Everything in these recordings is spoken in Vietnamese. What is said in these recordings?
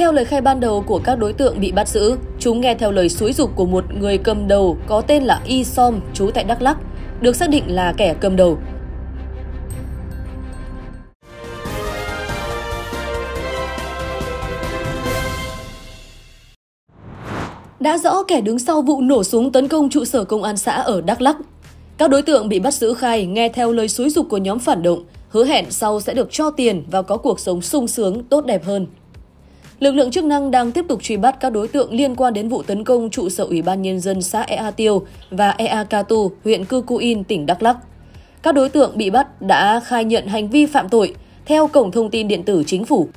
Theo lời khai ban đầu của các đối tượng bị bắt giữ, chúng nghe theo lời xúi dục của một người cầm đầu có tên là Y Som, trú tại Đắk Lắk, được xác định là kẻ cầm đầu. Đã rõ kẻ đứng sau vụ nổ súng tấn công trụ sở công an xã ở Đắk Lắk. Các đối tượng bị bắt giữ khai nghe theo lời xúi dục của nhóm phản động, hứa hẹn sau sẽ được cho tiền và có cuộc sống sung sướng, tốt đẹp hơn. Lực lượng chức năng đang tiếp tục truy bắt các đối tượng liên quan đến vụ tấn công trụ sở Ủy ban Nhân dân xã Ea Tiêu và Ea Katu, huyện Cư Cu In, tỉnh Đắk Lắk. Các đối tượng bị bắt đã khai nhận hành vi phạm tội theo Cổng Thông tin Điện tử Chính phủ.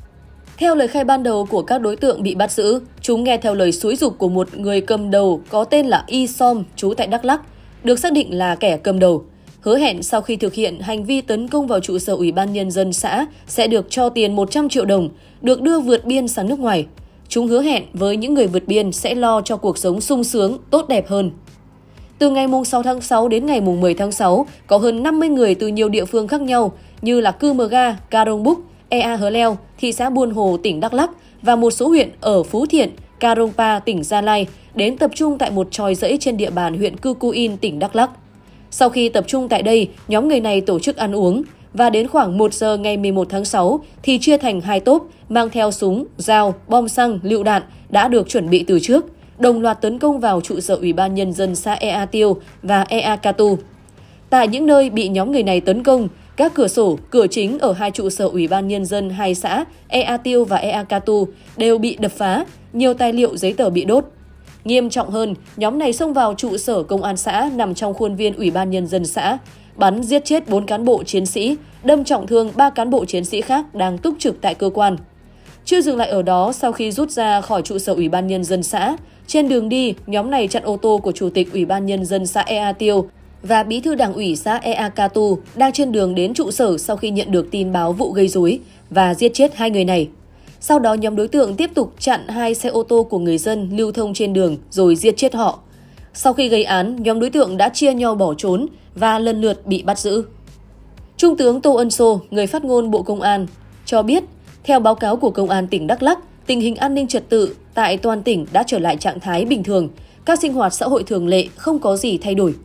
Theo lời khai ban đầu của các đối tượng bị bắt giữ, chúng nghe theo lời xúi dục của một người cầm đầu có tên là Y Som, trú tại Đắk Lắk, được xác định là kẻ cầm đầu hứa hẹn sau khi thực hiện hành vi tấn công vào trụ sở Ủy ban Nhân dân xã sẽ được cho tiền 100 triệu đồng, được đưa vượt biên sang nước ngoài. Chúng hứa hẹn với những người vượt biên sẽ lo cho cuộc sống sung sướng, tốt đẹp hơn. Từ ngày 6 tháng 6 đến ngày 10 tháng 6, có hơn 50 người từ nhiều địa phương khác nhau như là Cư Mờ Ga, Karong Búc, Ea Hớ Leo, thị xã Buôn Hồ, tỉnh Đắk Lắk và một số huyện ở Phú Thiện, pa tỉnh Gia Lai đến tập trung tại một tròi rẫy trên địa bàn huyện Cư Cu In, tỉnh Đắk Lắk. Sau khi tập trung tại đây, nhóm người này tổ chức ăn uống và đến khoảng 1 giờ ngày 11 tháng 6 thì chia thành hai tốp mang theo súng, dao, bom xăng, lựu đạn đã được chuẩn bị từ trước, đồng loạt tấn công vào trụ sở Ủy ban Nhân dân xã Ea Tiêu và Ea Katu. Tại những nơi bị nhóm người này tấn công, các cửa sổ, cửa chính ở hai trụ sở Ủy ban Nhân dân hai xã Ea Tiêu và Ea Katu đều bị đập phá, nhiều tài liệu giấy tờ bị đốt. Nghiêm trọng hơn, nhóm này xông vào trụ sở công an xã nằm trong khuôn viên Ủy ban Nhân dân xã, bắn giết chết 4 cán bộ chiến sĩ, đâm trọng thương 3 cán bộ chiến sĩ khác đang túc trực tại cơ quan. Chưa dừng lại ở đó, sau khi rút ra khỏi trụ sở Ủy ban Nhân dân xã, trên đường đi, nhóm này chặn ô tô của Chủ tịch Ủy ban Nhân dân xã Ea Tiêu và Bí thư Đảng ủy xã Ea Katu đang trên đường đến trụ sở sau khi nhận được tin báo vụ gây rối và giết chết hai người này. Sau đó nhóm đối tượng tiếp tục chặn hai xe ô tô của người dân lưu thông trên đường rồi giết chết họ. Sau khi gây án, nhóm đối tượng đã chia nhau bỏ trốn và lần lượt bị bắt giữ. Trung tướng Tô Ân Sô, người phát ngôn Bộ Công an, cho biết, theo báo cáo của Công an tỉnh Đắk Lắk, tình hình an ninh trật tự tại toàn tỉnh đã trở lại trạng thái bình thường, các sinh hoạt xã hội thường lệ không có gì thay đổi.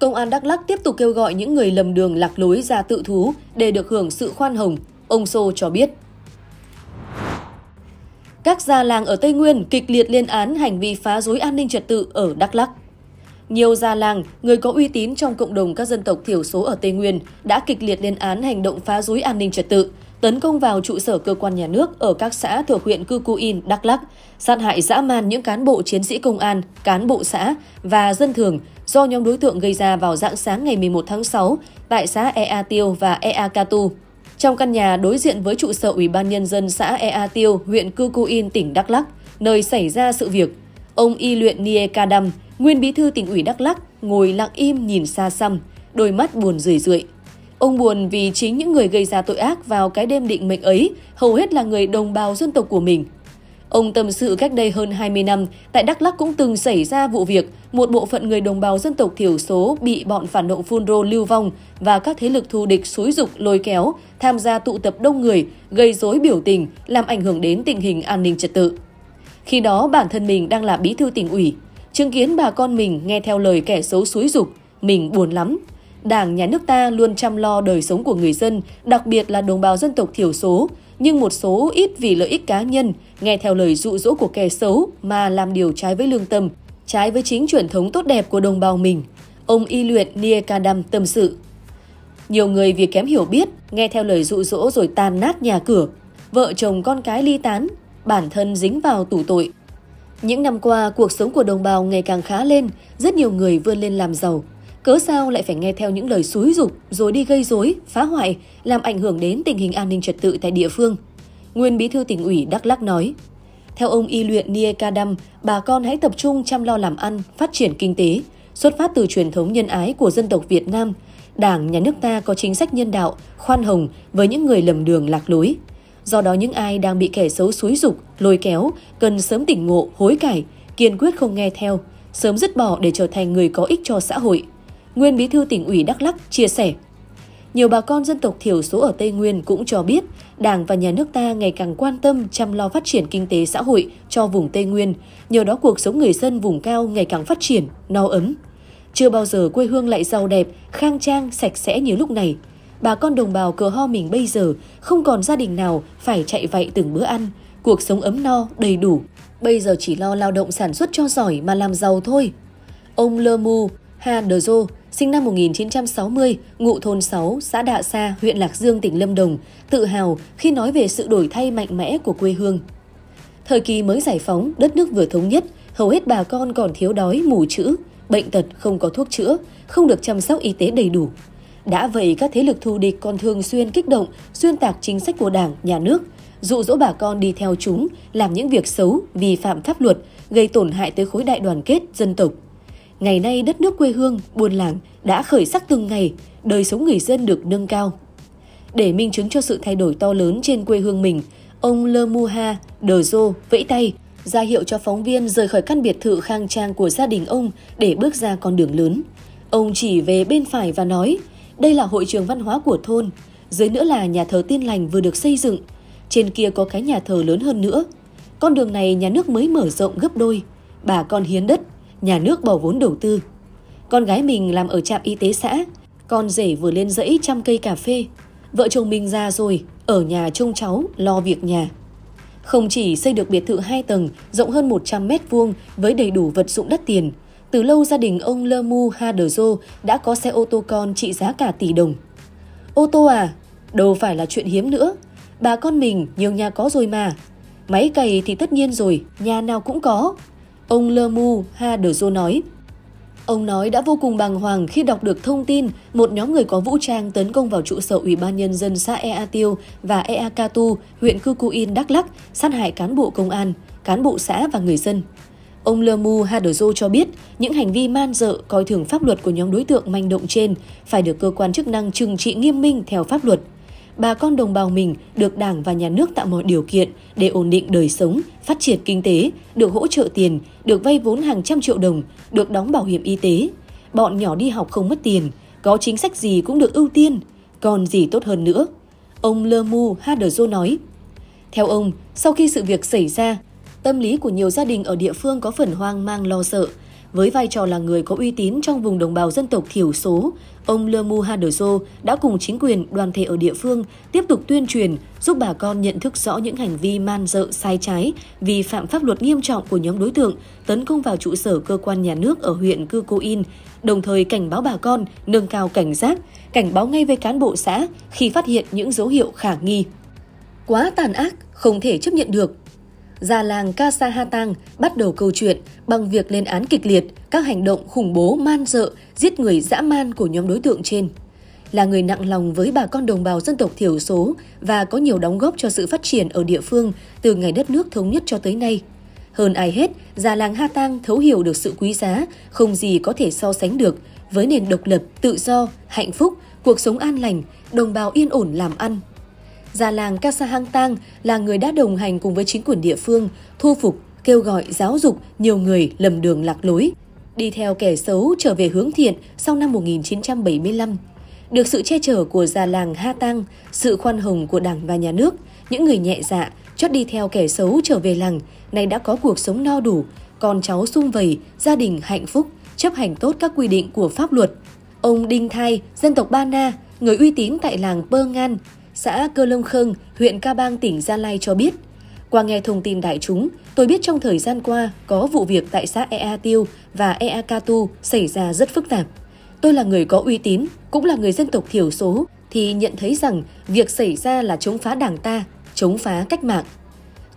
Công an Đắk Lắk tiếp tục kêu gọi những người lầm đường lạc lối ra tự thú để được hưởng sự khoan hồng, ông Sô cho biết. Các già làng ở Tây Nguyên kịch liệt lên án hành vi phá rối an ninh trật tự ở Đắk Lắk. Nhiều già làng, người có uy tín trong cộng đồng các dân tộc thiểu số ở Tây Nguyên đã kịch liệt lên án hành động phá rối an ninh trật tự, tấn công vào trụ sở cơ quan nhà nước ở các xã thuộc huyện Cư Cú In, Đắk Lắk, sát hại dã man những cán bộ chiến sĩ công an, cán bộ xã và dân thường do nhóm đối tượng gây ra vào dạng sáng ngày 11 tháng 6 tại xã Ea Tiêu và Ea katu trong căn nhà đối diện với trụ sở Ủy ban Nhân dân xã Ea Tiêu, huyện Cư Cú In, tỉnh Đắk Lắk, nơi xảy ra sự việc, ông Y Luyện Nie Ca Đâm, nguyên bí thư tỉnh ủy Đắk Lắk, ngồi lặng im nhìn xa xăm, đôi mắt buồn rười rượi. Ông buồn vì chính những người gây ra tội ác vào cái đêm định mệnh ấy hầu hết là người đồng bào dân tộc của mình – Ông tâm sự cách đây hơn 20 năm, tại Đắk Lắk cũng từng xảy ra vụ việc một bộ phận người đồng bào dân tộc thiểu số bị bọn phản động phun rô lưu vong và các thế lực thù địch xúi dục lôi kéo, tham gia tụ tập đông người, gây rối biểu tình, làm ảnh hưởng đến tình hình an ninh trật tự. Khi đó bản thân mình đang là bí thư tỉnh ủy, chứng kiến bà con mình nghe theo lời kẻ xấu xúi dục, mình buồn lắm. Đảng, nhà nước ta luôn chăm lo đời sống của người dân, đặc biệt là đồng bào dân tộc thiểu số, nhưng một số ít vì lợi ích cá nhân, nghe theo lời dụ dỗ của kẻ xấu mà làm điều trái với lương tâm, trái với chính truyền thống tốt đẹp của đồng bào mình. Ông y luyện Nia Kadam tâm sự. Nhiều người vì kém hiểu biết, nghe theo lời dụ dỗ rồi tan nát nhà cửa, vợ chồng con cái ly tán, bản thân dính vào tủ tội. Những năm qua, cuộc sống của đồng bào ngày càng khá lên, rất nhiều người vươn lên làm giàu, Cớ sao lại phải nghe theo những lời xúi dục rồi đi gây rối, phá hoại, làm ảnh hưởng đến tình hình an ninh trật tự tại địa phương? Nguyên Bí thư tỉnh ủy Đắk Lắc nói. Theo ông Y Luyện Nie Kadam, bà con hãy tập trung chăm lo làm ăn, phát triển kinh tế, xuất phát từ truyền thống nhân ái của dân tộc Việt Nam. Đảng, nhà nước ta có chính sách nhân đạo, khoan hồng với những người lầm đường lạc lối. Do đó những ai đang bị kẻ xấu xúi dục, lôi kéo, cần sớm tỉnh ngộ, hối cải, kiên quyết không nghe theo, sớm dứt bỏ để trở thành người có ích cho xã hội, nguyên bí thư tỉnh ủy Đắk Lắk chia sẻ. Nhiều bà con dân tộc thiểu số ở Tây Nguyên cũng cho biết, Đảng và nhà nước ta ngày càng quan tâm chăm lo phát triển kinh tế xã hội cho vùng Tây Nguyên, nhờ đó cuộc sống người dân vùng cao ngày càng phát triển, no ấm. Chưa bao giờ quê hương lại giàu đẹp, khang trang, sạch sẽ như lúc này. Bà con đồng bào cờ ho mình bây giờ không còn gia đình nào phải chạy vậy từng bữa ăn, cuộc sống ấm no, đầy đủ. Bây giờ chỉ lo lao động sản xuất cho giỏi mà làm giàu thôi. Ông Lơ Mu, Ha Đờ Dô, sinh năm 1960, ngụ thôn 6, xã Đạ Sa, huyện Lạc Dương, tỉnh Lâm Đồng, tự hào khi nói về sự đổi thay mạnh mẽ của quê hương. Thời kỳ mới giải phóng, đất nước vừa thống nhất, hầu hết bà con còn thiếu đói, mù chữ, bệnh tật không có thuốc chữa, không được chăm sóc y tế đầy đủ. Đã vậy, các thế lực thù địch còn thường xuyên kích động, xuyên tạc chính sách của Đảng, Nhà nước, dụ dỗ bà con đi theo chúng, làm những việc xấu, vi phạm pháp luật, gây tổn hại tới khối đại đoàn kết, dân tộc, Ngày nay đất nước quê hương, buôn làng đã khởi sắc từng ngày, đời sống người dân được nâng cao. Để minh chứng cho sự thay đổi to lớn trên quê hương mình, ông Lơ Muha Đờ Dô vẫy tay, ra hiệu cho phóng viên rời khỏi căn biệt thự khang trang của gia đình ông để bước ra con đường lớn. Ông chỉ về bên phải và nói, đây là hội trường văn hóa của thôn, dưới nữa là nhà thờ tiên lành vừa được xây dựng, trên kia có cái nhà thờ lớn hơn nữa. Con đường này nhà nước mới mở rộng gấp đôi, bà con hiến đất nhà nước bỏ vốn đầu tư. Con gái mình làm ở trạm y tế xã, con rể vừa lên dãy chăm cây cà phê. Vợ chồng mình già rồi, ở nhà trông cháu, lo việc nhà. Không chỉ xây được biệt thự 2 tầng rộng hơn 100 mét vuông với đầy đủ vật dụng đất tiền, từ lâu gia đình ông Lơ Mu ha đờ Haderzo đã có xe ô tô con trị giá cả tỷ đồng. Ô tô à? Đâu phải là chuyện hiếm nữa. Bà con mình nhiều nhà có rồi mà. Máy cày thì tất nhiên rồi, nhà nào cũng có, Ông Lơ Mu Ha Đờ Haderzo nói. Ông nói đã vô cùng bàng hoàng khi đọc được thông tin một nhóm người có vũ trang tấn công vào trụ sở Ủy ban Nhân dân xã Ea Tiêu và Ea Katu, huyện Cư Cú In, Đắk Lắc, sát hại cán bộ công an, cán bộ xã và người dân. Ông Lơ Mu Ha Đờ Haderzo cho biết những hành vi man dợ coi thường pháp luật của nhóm đối tượng manh động trên phải được cơ quan chức năng trừng trị nghiêm minh theo pháp luật bà con đồng bào mình được Đảng và Nhà nước tạo mọi điều kiện để ổn định đời sống, phát triển kinh tế, được hỗ trợ tiền, được vay vốn hàng trăm triệu đồng, được đóng bảo hiểm y tế. Bọn nhỏ đi học không mất tiền, có chính sách gì cũng được ưu tiên, còn gì tốt hơn nữa. Ông Lơ Mu Haderzo nói. Theo ông, sau khi sự việc xảy ra, tâm lý của nhiều gia đình ở địa phương có phần hoang mang lo sợ – với vai trò là người có uy tín trong vùng đồng bào dân tộc thiểu số, ông Lơ Mu Haderso đã cùng chính quyền, đoàn thể ở địa phương tiếp tục tuyên truyền, giúp bà con nhận thức rõ những hành vi man dợ sai trái, vì phạm pháp luật nghiêm trọng của nhóm đối tượng tấn công vào trụ sở cơ quan nhà nước ở huyện Cư Cô In, đồng thời cảnh báo bà con nâng cao cảnh giác, cảnh báo ngay với cán bộ xã khi phát hiện những dấu hiệu khả nghi. Quá tàn ác, không thể chấp nhận được, già làng Kasahatang bắt đầu câu chuyện bằng việc lên án kịch liệt các hành động khủng bố man dợ, giết người dã man của nhóm đối tượng trên. Là người nặng lòng với bà con đồng bào dân tộc thiểu số và có nhiều đóng góp cho sự phát triển ở địa phương từ ngày đất nước thống nhất cho tới nay. Hơn ai hết, già làng Ha Tang thấu hiểu được sự quý giá, không gì có thể so sánh được với nền độc lập, tự do, hạnh phúc, cuộc sống an lành, đồng bào yên ổn làm ăn, già làng Kasahangtang là người đã đồng hành cùng với chính quyền địa phương, thu phục, kêu gọi giáo dục nhiều người lầm đường lạc lối, đi theo kẻ xấu trở về hướng thiện sau năm 1975. Được sự che chở của già làng Ha Tang, sự khoan hồng của đảng và nhà nước, những người nhẹ dạ chót đi theo kẻ xấu trở về làng, nay đã có cuộc sống no đủ, con cháu sung vầy, gia đình hạnh phúc, chấp hành tốt các quy định của pháp luật. Ông Đinh Thai, dân tộc Ba Na, người uy tín tại làng Pơ Ngan, xã Cơ Lông Khương, huyện Ca Bang, tỉnh Gia Lai cho biết, qua nghe thông tin đại chúng, tôi biết trong thời gian qua có vụ việc tại xã Ea Tiêu và Ea Katu xảy ra rất phức tạp. Tôi là người có uy tín, cũng là người dân tộc thiểu số, thì nhận thấy rằng việc xảy ra là chống phá đảng ta, chống phá cách mạng.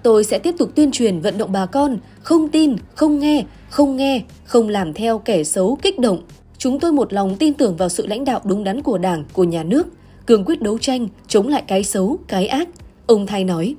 Tôi sẽ tiếp tục tuyên truyền vận động bà con, không tin, không nghe, không nghe, không làm theo kẻ xấu kích động. Chúng tôi một lòng tin tưởng vào sự lãnh đạo đúng đắn của đảng, của nhà nước – cường quyết đấu tranh chống lại cái xấu, cái ác, ông Thay nói.